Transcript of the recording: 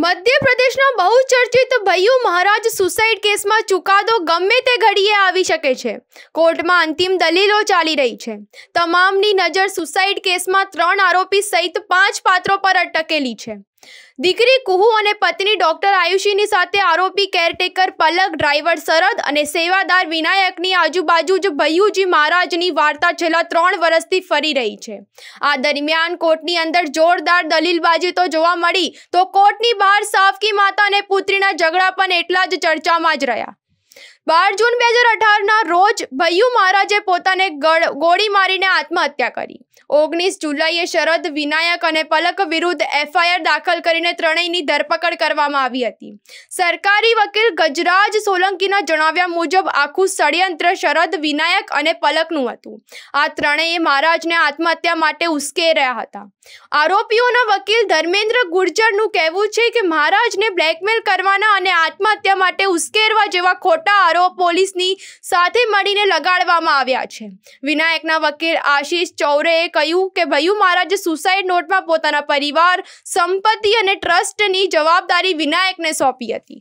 મધ્યપ્રદેશના બહુ ચર્ચિત ભૈયુ મહારાજ સુસાઇડ કેસમાં ચુકાદો ગમે તે ઘડીએ આવી શકે છે કોર્ટમાં અંતિમ દલીલો ચાલી રહી છે તમામની નજર સુસાઇડ કેસમાં ત્રણ આરોપી સહિત પાંચ પાત્રો પર અટક ટકેલી છે દીકરી કુહુ અને પત્ની ડોક્ટર આયુષીની સાથે આરોપી કેરટેકર પલક ડ્રાઈવર શરદ અને સેવાદાર વિનાયકની આજુબાજુ જ ભૈયુજી મહારાજની વાર્તા છેલ્લા ત્રણ વર્ષથી ફરી રહી છે આ દરમિયાન કોર્ટની અંદર જોરદાર દલીલબાજી તો જોવા મળી તો કોર્ટની બહાર સાવકી માતા અને પુત્રીના ઝઘડા પણ એટલા જ ચર્ચામાં જ રહ્યા 12 જૂન 2018 ના રોજ ભય્યુ મહારાજે પોતાના ગળ ગોડી મારીને આત્મહત્યા કરી 19 જુલાઈ એ શરદ વિનાયક અને પલક વિરુદ્ધ એફઆઈઆર दाखल કરીને ત્રણેયની ધરપકડ કરવામાં આવી હતી સરકારી વકીલ ગજરાજ સોલંકીના જણાવ્યા મુજબ આખો સળિયંત્ર શરદ વિનાયક અને પલકનું હતું આ ત્રણેય મહારાજે આત્મહત્યા માટે ઉસ્કેર્યા હતા આરોપીઓના વકીલ धर्मेंद्र ગુર્જરનું કહેવું છે કે મહારાજને બ્લેકમેલ કરવાના અને આત્મહત્યા માટે ઉસ્કેરવા જેવા ખોટા પોલીસની સાથે મળીને લગાડવામાં આવ્યા છે વિનાયકના વકીલ આશિષ ચૌરે કહ્યું કે ભૈયુ મહારાજ સુસાઇડ નોટમાં પોતાનો પરિવાર સંપત્તિ અને ટ્રસ્ટની જવાબદારી વિનાયકને સોપી હતી